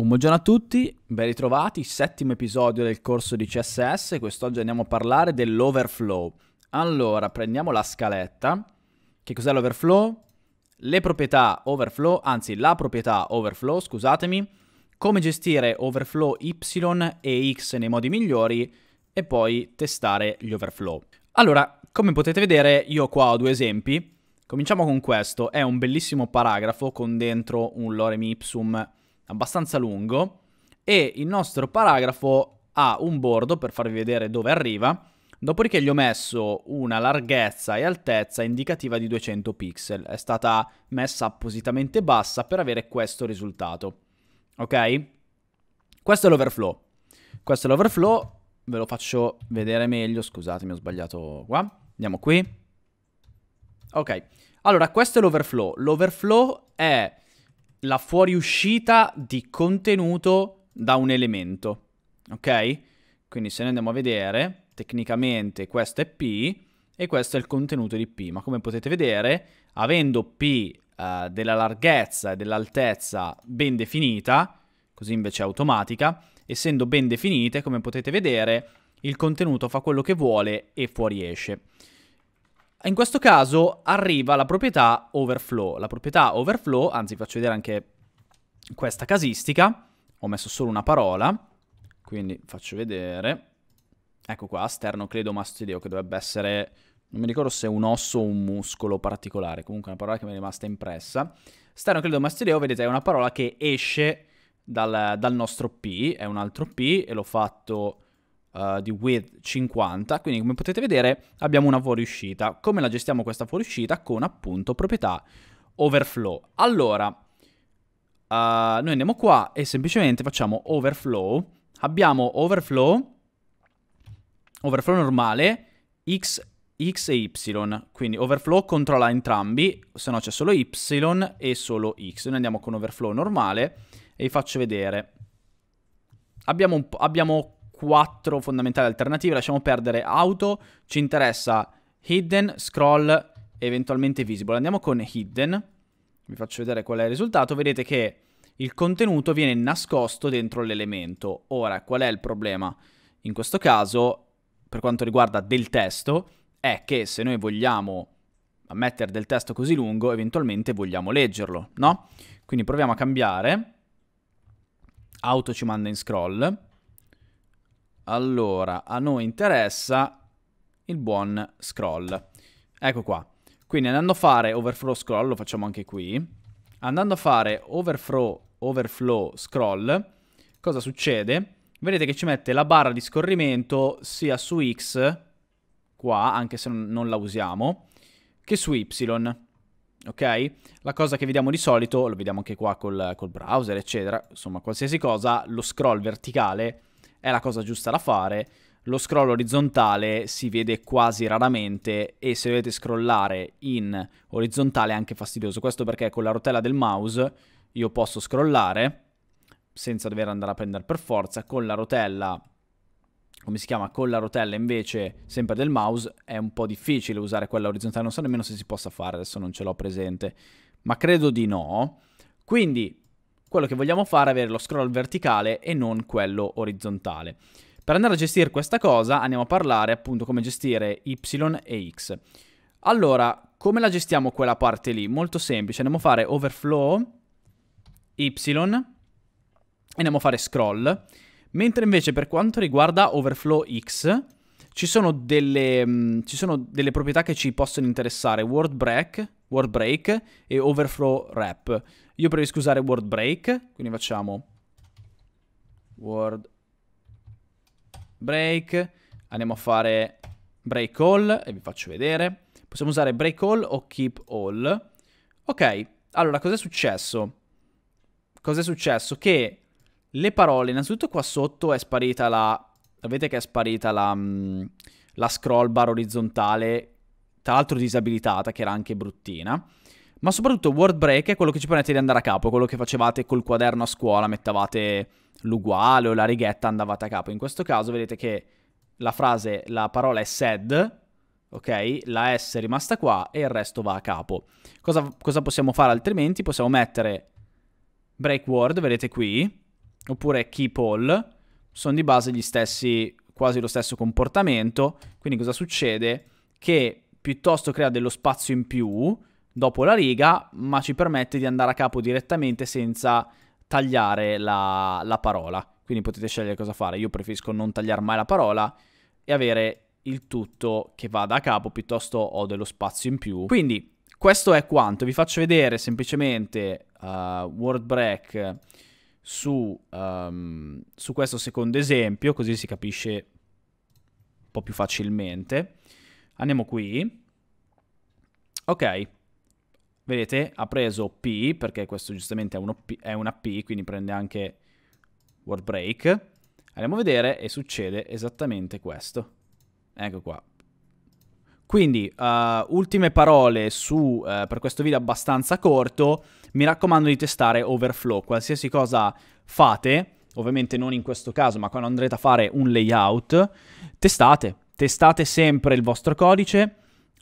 Un buongiorno a tutti, ben ritrovati, settimo episodio del corso di CSS, quest'oggi andiamo a parlare dell'overflow. Allora, prendiamo la scaletta, che cos'è l'overflow? Le proprietà overflow, anzi la proprietà overflow, scusatemi, come gestire overflow y e x nei modi migliori e poi testare gli overflow. Allora, come potete vedere io qua ho due esempi, cominciamo con questo, è un bellissimo paragrafo con dentro un lorem ipsum abbastanza lungo e il nostro paragrafo ha un bordo per farvi vedere dove arriva, dopodiché gli ho messo una larghezza e altezza indicativa di 200 pixel, è stata messa appositamente bassa per avere questo risultato, ok? Questo è l'overflow, questo è l'overflow, ve lo faccio vedere meglio, scusatemi ho sbagliato qua, andiamo qui, ok, allora questo è l'overflow, l'overflow è la fuoriuscita di contenuto da un elemento, ok? Quindi se noi andiamo a vedere, tecnicamente questo è P e questo è il contenuto di P, ma come potete vedere, avendo P eh, della larghezza e dell'altezza ben definita, così invece è automatica, essendo ben definite, come potete vedere, il contenuto fa quello che vuole e fuoriesce. In questo caso arriva la proprietà overflow. La proprietà overflow, anzi faccio vedere anche questa casistica, ho messo solo una parola, quindi faccio vedere. Ecco qua, credo sternocleidomastideo, che dovrebbe essere, non mi ricordo se un osso o un muscolo particolare, comunque è una parola che mi è rimasta impressa. credo Sternocleidomastideo, vedete, è una parola che esce dal, dal nostro P, è un altro P, e l'ho fatto Uh, di width 50, quindi come potete vedere abbiamo una fuoriuscita. Come la gestiamo questa fuoriuscita? Con appunto proprietà overflow. Allora, uh, noi andiamo qua e semplicemente facciamo overflow, abbiamo overflow, overflow normale, x, x e y, quindi overflow controlla entrambi, se no c'è solo y e solo x. Noi andiamo con overflow normale e vi faccio vedere. Abbiamo, abbiamo quattro fondamentali alternative, lasciamo perdere auto, ci interessa hidden, scroll, eventualmente visible. Andiamo con hidden, vi faccio vedere qual è il risultato, vedete che il contenuto viene nascosto dentro l'elemento. Ora, qual è il problema? In questo caso, per quanto riguarda del testo, è che se noi vogliamo mettere del testo così lungo, eventualmente vogliamo leggerlo, no? Quindi proviamo a cambiare. Auto ci manda in scroll. Allora, a noi interessa il buon scroll. Ecco qua. Quindi andando a fare overflow scroll, lo facciamo anche qui. Andando a fare overflow, overflow scroll, cosa succede? Vedete che ci mette la barra di scorrimento sia su X, qua, anche se non la usiamo, che su Y. Ok? La cosa che vediamo di solito, lo vediamo anche qua col, col browser, eccetera, insomma qualsiasi cosa, lo scroll verticale è la cosa giusta da fare. Lo scroll orizzontale si vede quasi raramente e se dovete scrollare in orizzontale è anche fastidioso. Questo perché con la rotella del mouse io posso scrollare senza dover andare a prendere per forza. Con la rotella come si chiama, con la rotella invece sempre del mouse è un po' difficile usare quella orizzontale, non so nemmeno se si possa fare, adesso non ce l'ho presente, ma credo di no. Quindi quello che vogliamo fare è avere lo scroll verticale e non quello orizzontale. Per andare a gestire questa cosa andiamo a parlare appunto come gestire y e x. Allora, come la gestiamo quella parte lì? Molto semplice, andiamo a fare overflow y e andiamo a fare scroll, mentre invece per quanto riguarda overflow x ci sono delle, mh, mm, ci sono delle proprietà che ci possono interessare, word break word break e overflow wrap. Io preferisco usare word break, quindi facciamo word break, andiamo a fare break all e vi faccio vedere. Possiamo usare break all o keep all. Ok, allora cos'è successo? Cos'è successo? Che le parole, innanzitutto qua sotto è sparita la... Vedete che è sparita la, mm, la scroll bar orizzontale tra l'altro disabilitata, che era anche bruttina. Ma soprattutto Word Break è quello che ci permette di andare a capo, quello che facevate col quaderno a scuola, mettavate l'uguale o la righetta, andavate a capo. In questo caso vedete che la frase, la parola è sad, ok? La S è rimasta qua e il resto va a capo. Cosa, cosa possiamo fare altrimenti? Possiamo mettere break word, vedete qui, oppure keep all, sono di base gli stessi, quasi lo stesso comportamento, quindi cosa succede? Che piuttosto crea dello spazio in più dopo la riga, ma ci permette di andare a capo direttamente senza tagliare la, la parola. Quindi potete scegliere cosa fare. Io preferisco non tagliare mai la parola e avere il tutto che vada a capo, piuttosto ho dello spazio in più. Quindi questo è quanto. Vi faccio vedere semplicemente uh, word break su, um, su questo secondo esempio, così si capisce un po' più facilmente. Andiamo qui. Ok. Vedete, ha preso P, perché questo giustamente è, P, è una P, quindi prende anche word break. Andiamo a vedere e succede esattamente questo. Ecco qua. Quindi, uh, ultime parole su, uh, per questo video abbastanza corto, mi raccomando di testare overflow, qualsiasi cosa fate, ovviamente non in questo caso, ma quando andrete a fare un layout, testate, testate sempre il vostro codice,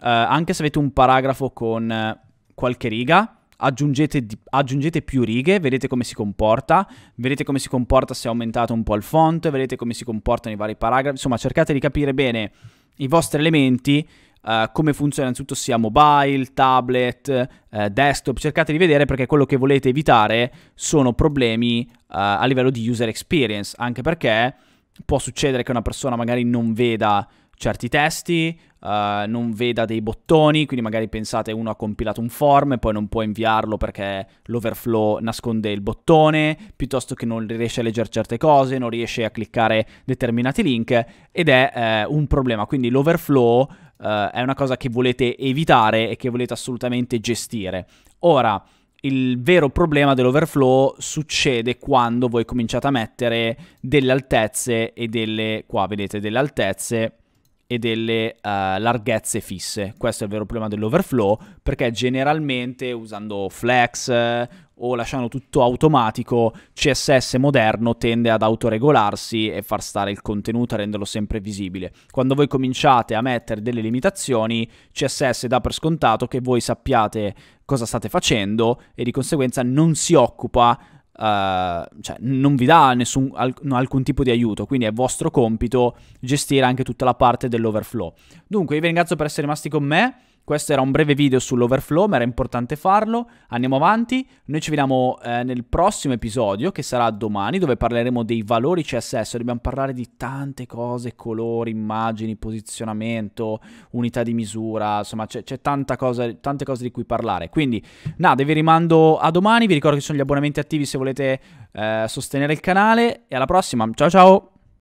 eh, anche se avete un paragrafo con eh, qualche riga, Aggiungete, aggiungete, più righe, vedete come si comporta, vedete come si comporta se aumentate un po' il font, vedete come si comportano i vari paragrafi, insomma cercate di capire bene i vostri elementi, uh, come funziona tutto sia mobile, tablet, uh, desktop, cercate di vedere perché quello che volete evitare sono problemi uh, a livello di user experience, anche perché può succedere che una persona magari non veda certi testi, uh, non veda dei bottoni, quindi magari pensate uno ha compilato un form e poi non può inviarlo perché l'overflow nasconde il bottone, piuttosto che non riesce a leggere certe cose, non riesce a cliccare determinati link ed è uh, un problema. Quindi l'overflow uh, è una cosa che volete evitare e che volete assolutamente gestire. Ora, il vero problema dell'overflow succede quando voi cominciate a mettere delle altezze e delle, qua vedete, delle altezze e delle uh, larghezze fisse. Questo è il vero problema dell'overflow perché generalmente usando flex, o lasciando tutto automatico, CSS moderno tende ad autoregolarsi e far stare il contenuto, a renderlo sempre visibile. Quando voi cominciate a mettere delle limitazioni, CSS dà per scontato che voi sappiate cosa state facendo e di conseguenza non si occupa Uh, cioè, non vi dà nessun, alc- alcun tipo di aiuto, quindi è vostro compito gestire anche tutta la parte dell'overflow. Dunque, io vi ringrazio per essere rimasti con me. Questo era un breve video sull'overflow, ma era importante farlo. Andiamo avanti, noi ci vediamo eh, nel prossimo episodio, che sarà domani, dove parleremo dei valori CSS. Dobbiamo parlare di tante cose, colori, immagini, posizionamento, unità di misura, insomma c'è, tanta cosa, tante cose di cui parlare. Quindi, nada, vi rimando a domani, vi ricordo che sono gli abbonamenti attivi se volete eh, sostenere il canale e alla prossima, ciao ciao!